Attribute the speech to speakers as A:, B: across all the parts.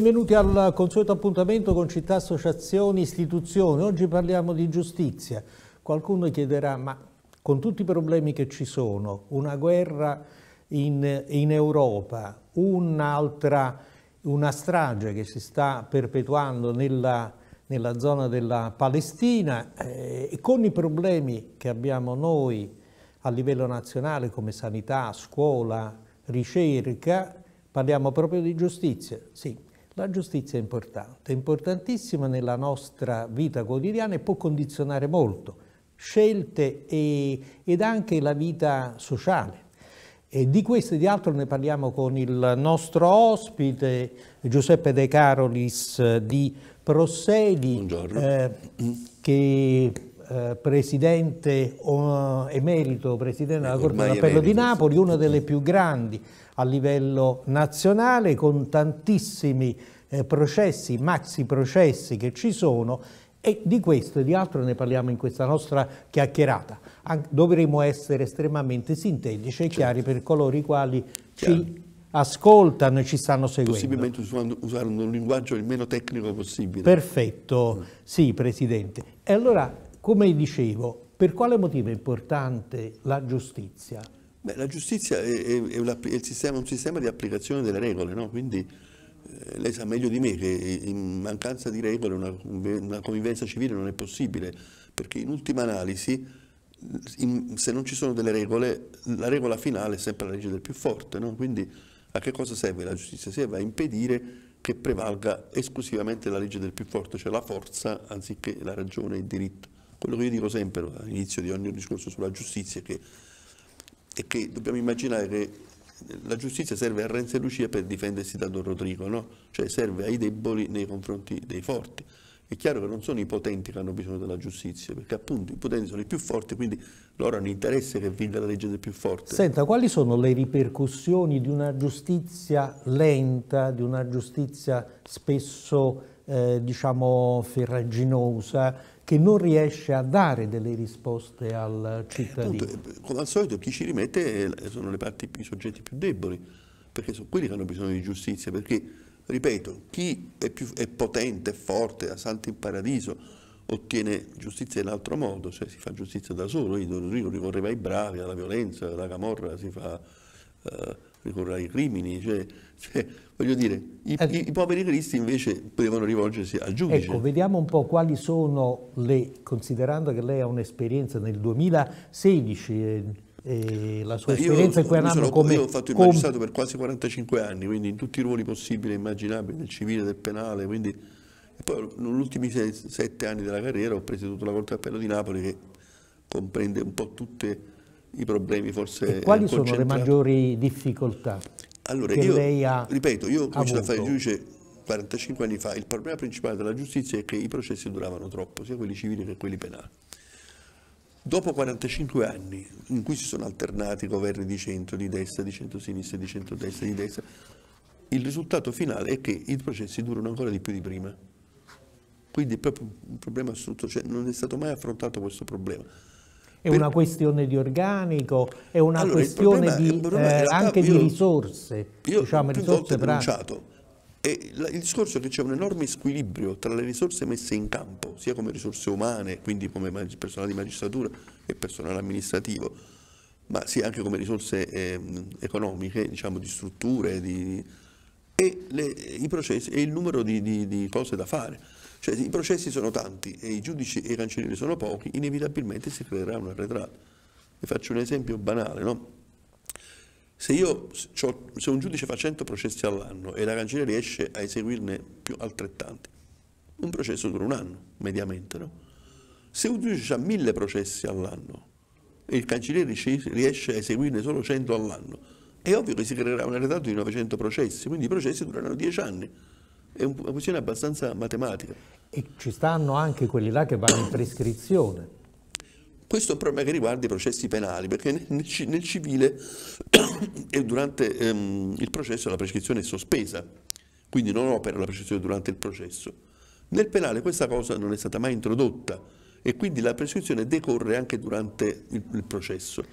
A: Benvenuti al consueto appuntamento con città, associazioni, istituzioni. Oggi parliamo di giustizia. Qualcuno chiederà, ma con tutti i problemi che ci sono, una guerra in, in Europa, un'altra, una strage che si sta perpetuando nella, nella zona della Palestina, eh, con i problemi che abbiamo noi a livello nazionale come sanità, scuola, ricerca, parliamo proprio di giustizia. Sì, la giustizia è importante, è importantissima nella nostra vita quotidiana e può condizionare molto scelte e, ed anche la vita sociale. E di questo e di altro ne parliamo con il nostro ospite Giuseppe De Carolis di Prossedi, eh, che eh, presidente o, eh, emerito, presidente della Corte d'Appello di Napoli, una delle più grandi a livello nazionale, con tantissimi eh, processi, maxi processi che ci sono e di questo e di altro ne parliamo in questa nostra chiacchierata. An dovremo essere estremamente sintetici e certo. chiari per coloro i quali Chiaro. ci ascoltano e ci stanno seguendo. Possibilmente
B: usare un linguaggio il meno tecnico possibile. Perfetto, mm. sì Presidente.
A: E allora come dicevo, per quale motivo è importante la giustizia?
B: Beh, la giustizia è, è, una, è sistema, un sistema di applicazione delle regole, no? quindi eh, lei sa meglio di me che in mancanza di regole una, una convivenza civile non è possibile, perché in ultima analisi, in, se non ci sono delle regole, la regola finale è sempre la legge del più forte, no? quindi a che cosa serve la giustizia? Serve a impedire che prevalga esclusivamente la legge del più forte, cioè la forza anziché la ragione e il diritto. Quello che io dico sempre all'inizio di ogni discorso sulla giustizia è che, è che dobbiamo immaginare che la giustizia serve a Renzi e Lucia per difendersi da Don Rodrigo, no? cioè serve ai deboli nei confronti dei forti. È chiaro che non sono i potenti che hanno bisogno della giustizia, perché appunto i potenti sono i più forti, quindi loro hanno interesse che venga la legge del più forte.
A: Senta, quali sono le ripercussioni di una giustizia lenta, di una giustizia spesso eh, diciamo ferraginosa, che non riesce a dare delle risposte al cittadino. Appunto,
B: eh, come al solito chi ci rimette eh, sono parti, i soggetti più deboli, perché sono quelli che hanno bisogno di giustizia, perché, ripeto, chi è, più, è potente, è forte, salta in paradiso, ottiene giustizia in altro modo, cioè si fa giustizia da solo, lui non ricorreva ai bravi, alla violenza, alla camorra, si fa... Uh, ricorrerà ai crimini, cioè, cioè, voglio dire, i, eh, i, i, poveri cristi invece potevano rivolgersi al giudice. Ecco,
A: vediamo un po' quali sono le, considerando che lei ha un'esperienza nel 2016, eh, eh, la sua Beh, esperienza io, in quel anno sono, come... Io ho fatto il come... magistrato
B: per quasi 45 anni, quindi in tutti i ruoli possibili e immaginabili, del civile, del penale, quindi... E poi negli ultimi sei, sette anni della carriera ho preso tutta la Corte d'Appello di Napoli che comprende un po' tutte i problemi forse e Quali sono le
A: maggiori difficoltà allora, che io, lei ha Ripeto, io ho cominciato a fare il
B: giudice 45 anni fa, il problema principale della giustizia è che i processi duravano troppo, sia quelli civili che quelli penali. Dopo 45 anni, in cui si sono alternati governi di centro, di destra, di centro sinistra di centro destra di destra, il risultato finale è che i processi durano ancora di più di prima. Quindi è proprio un problema assoluto cioè non è stato mai affrontato questo problema. È una
A: questione di organico, è una allora, questione problema, di, eh, anche io, di risorse, io diciamo, risorse pratiche.
B: E il discorso è che c'è un enorme squilibrio tra le risorse messe in campo, sia come risorse umane, quindi come personale di magistratura e personale amministrativo, ma sia anche come risorse eh, economiche, diciamo di strutture, di... e le, i processi e il numero di, di, di cose da fare. Cioè i processi sono tanti e i giudici e i cancellieri sono pochi, inevitabilmente si creerà un arretrato. Vi faccio un esempio banale, no? Se, io, se un giudice fa 100 processi all'anno e la cancelliera riesce a eseguirne più altrettanti, un processo dura un anno, mediamente, no? Se un giudice ha 1000 processi all'anno e il cancelliere riesce a eseguirne solo 100 all'anno, è ovvio che si creerà un arretrato di 900 processi, quindi i processi dureranno 10 anni è una questione abbastanza matematica. E ci
A: stanno anche quelli là che vanno in prescrizione.
B: Questo è un problema che riguarda i processi penali, perché nel, nel civile e durante ehm, il processo la prescrizione è sospesa, quindi non opera la prescrizione durante il processo. Nel penale questa cosa non è stata mai introdotta e quindi la prescrizione decorre anche durante il, il processo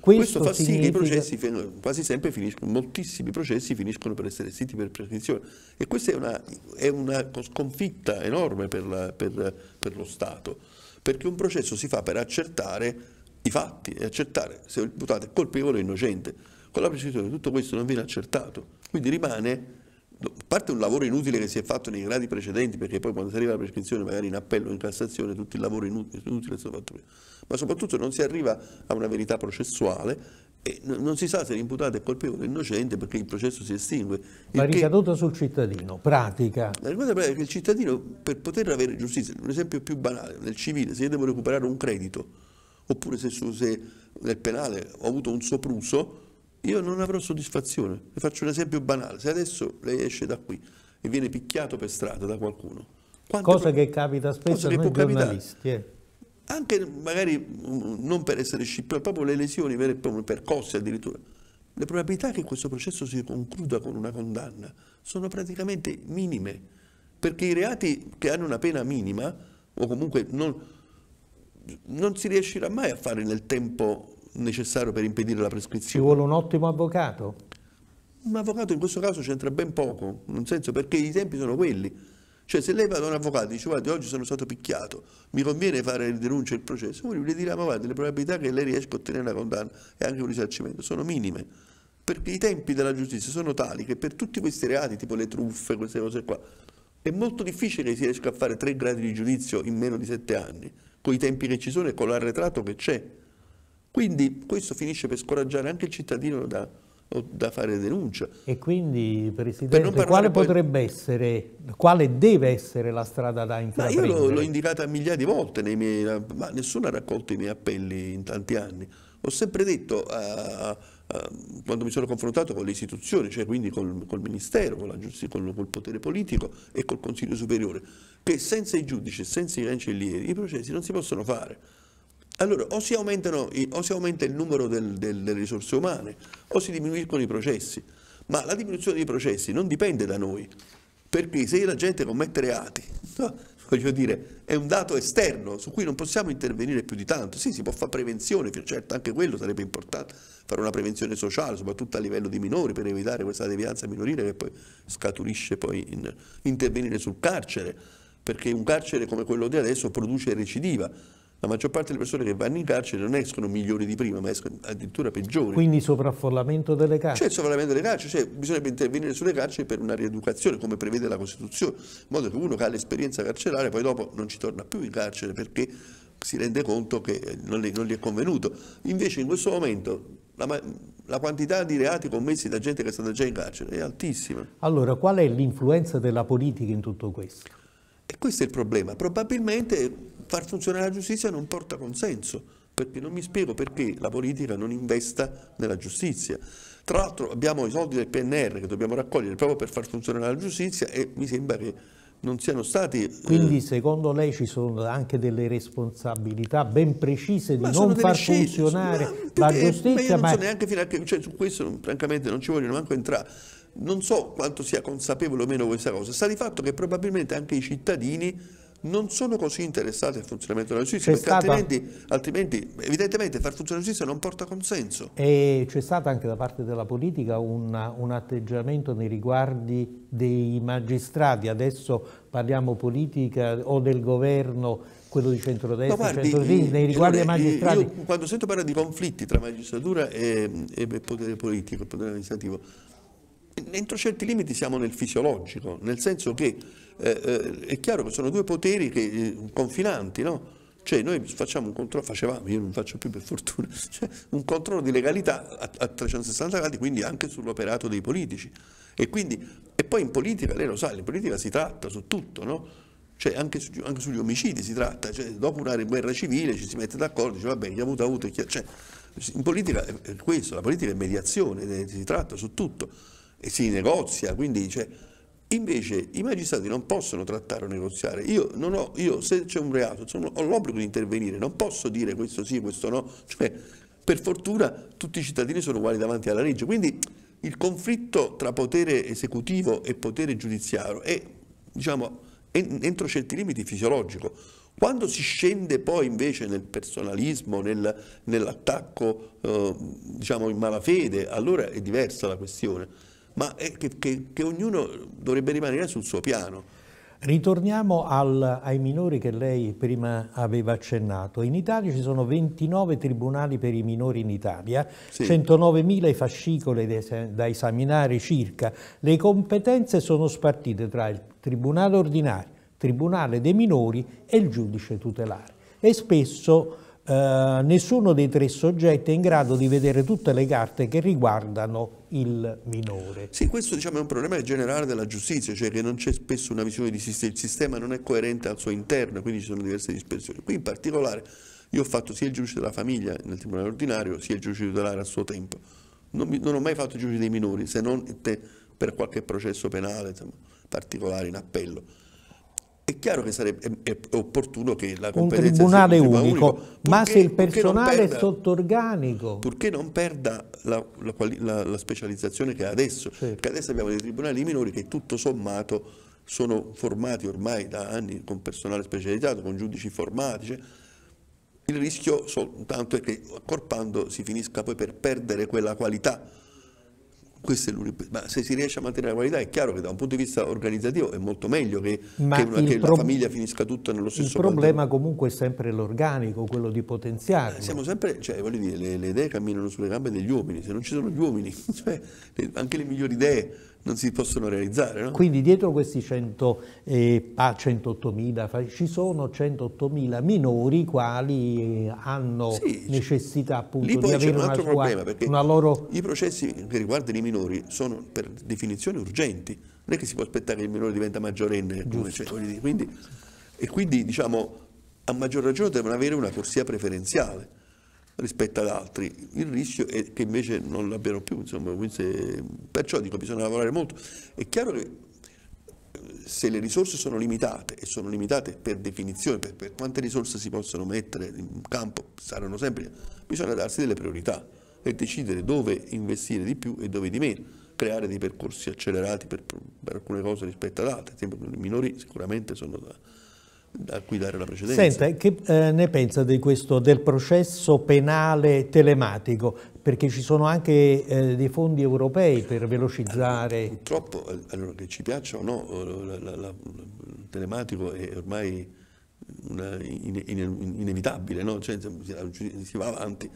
A: questo, questo, fa sì che i processi
B: quasi sempre finiscono, moltissimi processi finiscono per essere siti per prescrizione e questa è una, è una sconfitta enorme per, la, per, per lo Stato, perché un processo si fa per accertare i fatti e accertare se il deputato è colpevole o innocente. Con la prescrizione tutto questo non viene accertato, quindi rimane a parte un lavoro inutile che si è fatto nei gradi precedenti, perché poi quando si arriva alla prescrizione, magari in appello, in Cassazione, tutto il lavoro inutile, inutile è stato fatto prima, ma soprattutto non si arriva a una verità processuale e non si sa se l'imputato è colpevole o innocente perché il processo si estingue. La ricaduta
A: sul cittadino, pratica.
B: La ricaduta è che il cittadino per poter avere giustizia, un esempio più banale, nel civile se io devo recuperare un credito oppure se, se nel penale ho avuto un sopruso, io non avrò soddisfazione. Le faccio un esempio banale, se adesso lei esce da qui e viene picchiato per strada da qualcuno.
A: Cosa pro... che capita spesso a noi giornalisti. Eh.
B: Anche magari mm, non per essere scippati, proprio le lesioni vere e proprie, percosse addirittura. Le probabilità che questo processo si concluda con una condanna sono praticamente minime, perché i reati che hanno una pena minima, o comunque non, non si riuscirà mai a fare nel tempo necessario per impedire la prescrizione. Ci vuole un ottimo avvocato? Un avvocato in questo caso c'entra ben poco, nel senso perché i tempi sono quelli. Cioè se lei va da un avvocato e dice guardi oggi sono stato picchiato, mi conviene fare la denuncia e il processo, voi le dirà ma guarda le probabilità che lei riesca a ottenere una condanna e anche un risarcimento sono minime, perché i tempi della giustizia sono tali che per tutti questi reati tipo le truffe, queste cose qua, è molto difficile che si riesca a fare tre gradi di giudizio in meno di sette anni, con i tempi che ci sono e con l'arretrato che c'è. Quindi questo finisce per scoraggiare anche il cittadino da, da fare denuncia. E quindi, Presidente, per quale poi...
A: potrebbe essere, quale deve essere la strada da intraprendere? Ma io l'ho
B: indicata migliaia di volte, miei, ma nessuno ha raccolto i miei appelli in tanti anni. Ho sempre detto, uh, uh, quando mi sono confrontato con le istituzioni, cioè quindi col, col Ministero, con giustizia, col, col, potere politico e col Consiglio Superiore, che senza i giudici, senza i cancellieri, i processi non si possono fare allora, o si, o si aumenta il numero del, del, delle risorse umane, o si diminuiscono i processi. Ma la diminuzione dei processi non dipende da noi, perché se la gente commette reati, no, voglio dire, è un dato esterno su cui non possiamo intervenire più di tanto. Sì, si può fare prevenzione, certo anche quello sarebbe importante, fare una prevenzione sociale, soprattutto a livello di minori, per evitare questa devianza minorile che poi scaturisce poi in intervenire sul carcere, perché un carcere come quello di adesso produce recidiva la maggior parte delle persone che vanno in carcere non escono migliori di prima, ma escono addirittura peggiori. Quindi
A: sovraffollamento delle carceri? C'è cioè, il
B: sovraffollamento delle carceri, cioè bisognerebbe intervenire sulle carceri per una rieducazione, come prevede la Costituzione, in modo che uno che ha l'esperienza carceraria poi dopo non ci torna più in carcere perché si rende conto che eh, non gli, non gli è convenuto. Invece in questo momento la, la, quantità di reati commessi da gente che è stata già in carcere è altissima.
A: Allora, qual è l'influenza della politica in tutto questo?
B: E questo è il problema. Probabilmente far funzionare la giustizia non porta consenso, perché non mi spiego perché la politica non investa nella giustizia. Tra l'altro abbiamo i soldi del PNR che dobbiamo raccogliere proprio per far funzionare la giustizia e mi sembra che non siano stati... Eh,
A: Quindi secondo lei ci sono anche delle responsabilità ben precise di non far scelte, funzionare ma, la giustizia? Ma io non so neanche
B: fino a che... Cioè, su questo non, francamente non ci vogliono neanche entrare. Non so quanto sia consapevole o meno questa cosa. Sta di fatto che probabilmente anche i cittadini non sono così interessati al funzionamento della giustizia, perché stata... altrimenti, altrimenti, evidentemente far funzionare la giustizia non porta consenso.
A: E c'è stato anche da parte della politica un, un atteggiamento nei riguardi dei magistrati, adesso parliamo politica o del governo quello di centrodestra,
B: no, guardi, centrodestra nei riguardi dei magistrati. Io, quando sento parlare di conflitti tra magistratura e, e potere politico, potere amministrativo, entro certi limiti siamo nel fisiologico, nel senso che eh, eh è chiaro che sono due poteri che, eh, confinanti, no? Cioè noi facciamo un controllo, facevamo, io non faccio più per fortuna, cioè un controllo di legalità a, a 360 gradi, quindi anche sull'operato dei politici. E, quindi, e, poi in politica, lei lo sa, in politica si tratta su tutto, no? cioè anche, su, anche, sugli omicidi si tratta, cioè dopo una guerra civile ci si mette d'accordo, dice vabbè chi ha avuto ha avuto, chi ha... Cioè, in politica è questo, la politica è mediazione, eh, si tratta su tutto e si negozia, quindi cioè, invece i magistrati non possono trattare o negoziare. Io, ho, io se c'è un reato sono, ho l'obbligo di intervenire, non posso dire questo sì, questo no, cioè, per fortuna tutti i cittadini sono uguali davanti alla legge, quindi il conflitto tra potere esecutivo e potere giudiziario è diciamo, entro certi limiti fisiologico. Quando si scende poi invece nel personalismo, nel, nell'attacco eh, diciamo in malafede, allora è diversa la questione ma che, che, che ognuno dovrebbe rimanere sul suo piano.
A: Ritorniamo al, ai minori che lei prima aveva accennato. In Italia ci sono 29 tribunali per i minori in Italia, sì. 109.000 i fascicoli da esaminare circa. Le competenze sono spartite tra il tribunale ordinario, il tribunale dei minori e il giudice tutelare. E spesso eh, nessuno dei tre soggetti è in grado di vedere tutte le carte che riguardano il
B: minore. Sì, questo diciamo, è un problema generale della giustizia, cioè che non c'è spesso una visione di sistema, il sistema non è coerente al suo interno, quindi ci sono diverse dispersioni. Qui in particolare io ho fatto sia il giudice della famiglia nel tribunale ordinario, sia il giudice tutelare al suo tempo. Non, mi, non ho mai fatto il giudice dei minori, se non per qualche processo penale insomma, particolare in appello è chiaro che sarebbe è, è opportuno che la competenza un tribunale sia un tribunale unico, unico ma se il personale perda, è
A: organico
B: purché non perda la, la, la, la specializzazione che ha adesso certo. perché adesso abbiamo dei tribunali minori che tutto sommato sono formati ormai da anni con personale specializzato, con giudici formati cioè, il rischio soltanto è che accorpando si finisca poi per perdere quella qualità questo è l'unico. Ma se si riesce a mantenere la qualità è chiaro che da un punto di vista organizzativo è molto meglio che, che, una, che la famiglia finisca tutta nello stesso modo. Il problema
A: contenuto. comunque è sempre l'organico, quello di potenziare.
B: Eh, siamo sempre, cioè, voglio dire, le, le idee camminano sulle gambe degli uomini, se non ci sono gli uomini, cioè, anche le migliori idee non si possono realizzare. No? Quindi
A: dietro questi 100, eh, 108.000 ci sono 108.000 minori i quali eh, hanno sì, necessità appunto di avere un altro problema, perché
B: loro... i processi che riguardano i minori sono per definizione urgenti, non è che si può aspettare che il minore diventa maggiorenne, cioè, quindi, e quindi diciamo a maggior ragione devono avere una corsia preferenziale rispetto ad altri. Il rischio è che invece non l'abbiano più, insomma, se... perciò dico bisogna lavorare molto. È chiaro che eh, se le risorse sono limitate e sono limitate per definizione, per, per quante risorse si possono mettere in campo, saranno sempre, bisogna darsi delle priorità e decidere dove investire di più e dove di meno creare dei percorsi accelerati per, per alcune cose rispetto ad altre, per i minori sicuramente sono da, a cui dare la precedenza. Senta,
A: che eh, ne pensa di questo, del processo penale telematico? Perché ci sono anche eh, dei fondi europei per
B: velocizzare... Allora, eh, purtroppo, eh, allora, che ci piaccia o no, eh, il telematico è ormai una, in, in, in, inevitabile, no? cioè, si va avanti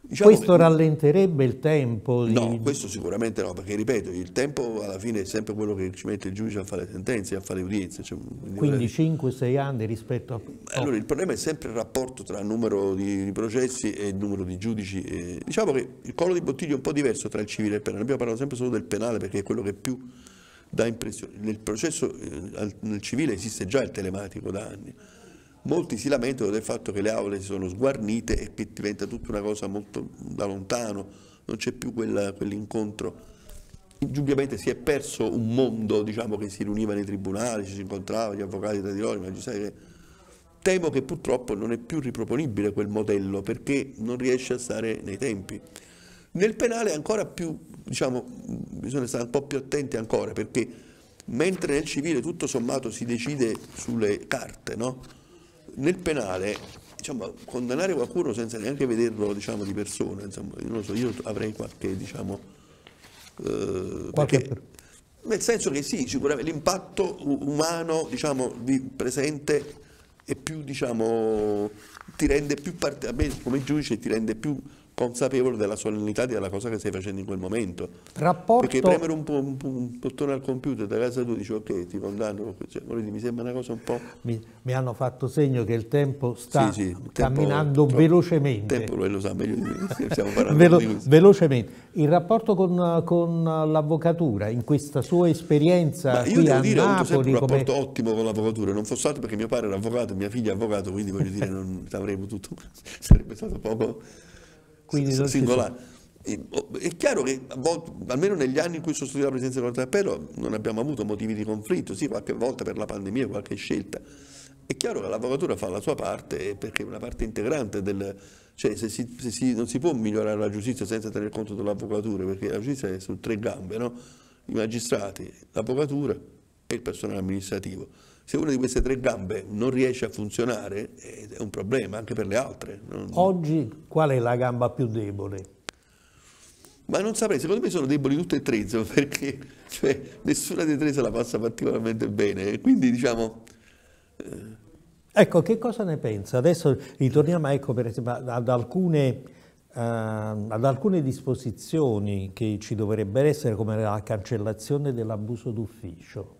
B: Diciamo questo che...
A: rallenterebbe il tempo? Di... No,
B: questo sicuramente no, perché ripeto, il tempo alla fine è sempre quello che ci mette il giudice a fare sentenze, a fare udienze. Cioè, Quindi
A: 5-6 anni rispetto a...
B: Allora, il problema è sempre il rapporto tra il numero di processi e il numero di giudici. E... Diciamo che il collo di bottiglia è un po' diverso tra il civile e il penale. Abbiamo parlato sempre solo del penale perché è quello che più dà impressione. Nel processo, eh, nel civile esiste già il telematico da anni molti si lamentano del fatto che le aule si sono sguarnite e che diventa tutta una cosa molto da lontano, non c'è più quella, quell'incontro. Indubbiamente si è perso un mondo diciamo, che si riuniva nei tribunali, ci si incontrava, gli avvocati tra di loro, i magistrati. Temo che purtroppo non è più riproponibile quel modello perché non riesce a stare nei tempi. Nel penale ancora più, diciamo, bisogna stare un po' più attenti ancora perché mentre nel civile tutto sommato si decide sulle carte, no? nel penale diciamo, condannare qualcuno senza neanche vederlo diciamo, di persona, insomma, io, so, io avrei qualche, diciamo, eh, qualche... Perché, nel senso che sì, sicuramente l'impatto umano diciamo, di presente è più, diciamo, ti rende più parte, a me come giudice ti rende più consapevole della solennità della cosa che stai facendo in quel momento. Rapporto... Perché premere un, un, un bottone al computer da casa tu dici ok ti condanno, cioè, mi sembra una cosa un po'...
A: Mi, mi, hanno fatto segno che il tempo sta sì, sì, il camminando tempo, velocemente.
B: Il tempo lo sa meglio di me, stiamo parlando Velo, di
A: Velocemente. Il rapporto con, con l'avvocatura, in questa sua esperienza Ma io devo dire, che ho sempre un rapporto come...
B: ottimo con l'avvocatura, non fosse altro perché mio padre era avvocato, mia figlia è avvocato, quindi voglio dire, non avrei potuto, sarebbe stato poco
A: quindi non singolare.
B: Oh, è chiaro che a volte, almeno negli anni in cui sono studiato la presidenza del d'Appello non abbiamo avuto motivi di conflitto, sì qualche volta per la pandemia, qualche scelta. È chiaro che l'avvocatura fa la sua parte eh, perché è una parte integrante del... cioè se si, se si, non si può migliorare la giustizia senza tenere conto dell'avvocatura perché la giustizia è su tre gambe, no? i magistrati, l'avvocatura e il personale amministrativo se una di queste tre gambe non riesce a funzionare eh, è un problema anche per le altre.
A: Oggi qual è la gamba più debole?
B: Ma non saprei, secondo me sono deboli tutte e tre, insomma, perché cioè, nessuna dei tre se la passa particolarmente bene. Quindi diciamo...
A: Eh. Ecco, che cosa ne pensa? Adesso ritorniamo ecco, esempio, ad, alcune, uh, ad alcune, disposizioni che ci dovrebbero essere, come la cancellazione dell'abuso d'ufficio.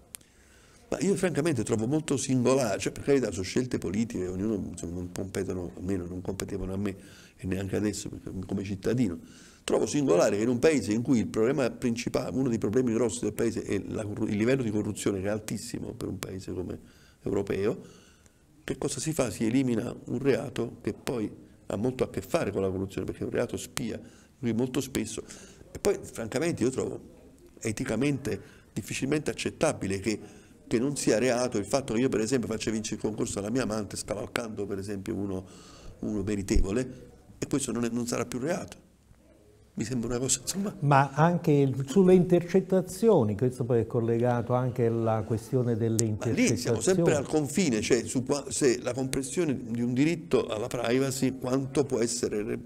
B: Ma io francamente trovo molto singolare, cioè per carità sono scelte politiche, ognuno insomma, non competono, almeno non competevano a me e neanche adesso come cittadino. Trovo singolare che in un paese in cui il problema principale, uno dei problemi grossi del paese è la, il livello di corruzione che è altissimo per un paese come europeo, che cosa si fa? Si elimina un reato che poi ha molto a che fare con la corruzione, perché è un reato spia, lui molto spesso. E poi francamente io trovo eticamente difficilmente accettabile che che non sia reato il fatto che io per esempio faccia vincere il concorso alla mia amante scavalcando per esempio uno, uno meritevole e questo non, è, non, sarà più reato. Mi sembra una cosa insomma...
A: Ma anche sulle intercettazioni, questo poi è collegato anche alla questione delle intercettazioni. Ma lì siamo sempre al
B: confine, cioè su, se la compressione di un diritto alla privacy quanto può essere eh,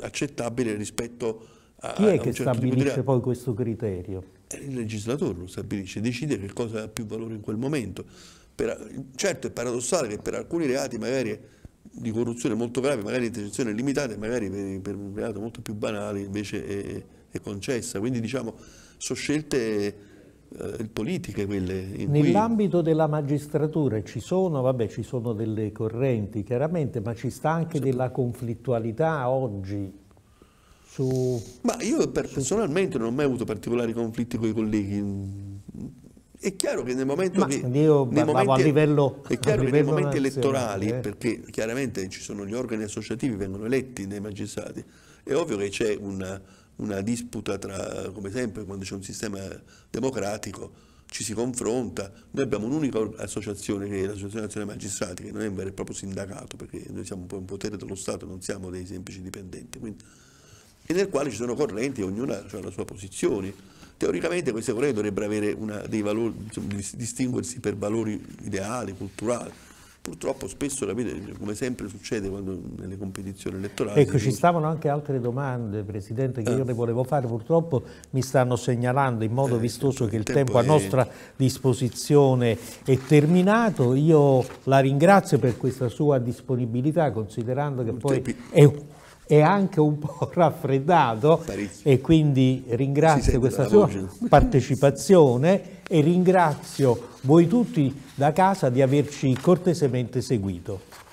B: accettabile rispetto
A: a... Chi è a che certo stabilisce poi questo criterio?
B: Eh, il legislatore lo stabilisce, decide che cosa ha più valore in quel momento. Per, certo è paradossale che per alcuni reati magari di corruzione molto grave, magari l'intercezione è limitata magari per, per, un reato molto più banale invece è, è concessa. Quindi diciamo, sono scelte eh, politiche quelle Nell'ambito
A: cui... della magistratura ci sono, vabbè, ci sono delle correnti chiaramente, ma ci sta anche sì. della conflittualità oggi su...
B: Ma io personalmente non ho mai avuto particolari conflitti con i colleghi. È chiaro che nel momento Ma che... Io nei momenti, a livello... È chiaro che nei momenti elettorali, eh. perché chiaramente ci sono gli organi associativi, vengono eletti dai magistrati, è ovvio che c'è una, una disputa tra, come sempre, quando c'è un sistema democratico, ci si confronta. Noi abbiamo un'unica associazione che è l'Associazione Nazionale Magistrati, che non è un vero e proprio sindacato, perché noi siamo un potere dello Stato, non siamo dei semplici dipendenti. Quindi e nel quale ci sono correnti, ognuna ha la sua posizione. Teoricamente queste correnti dovrebbero avere una, dei valori, insomma, distinguersi per valori ideali, culturali. Purtroppo spesso, come sempre succede quando, nelle competizioni elettorali... Ecco, ci
A: stavano anche altre domande, Presidente, che eh. io le volevo fare. Purtroppo mi stanno segnalando in modo eh, vistoso che il tempo, tempo a nostra disposizione è terminato. Io la ringrazio per questa sua disponibilità, considerando che poi è è anche un po' raffreddato Parizio. e quindi ringrazio questa sua partecipazione e ringrazio voi tutti da casa di averci cortesemente seguito.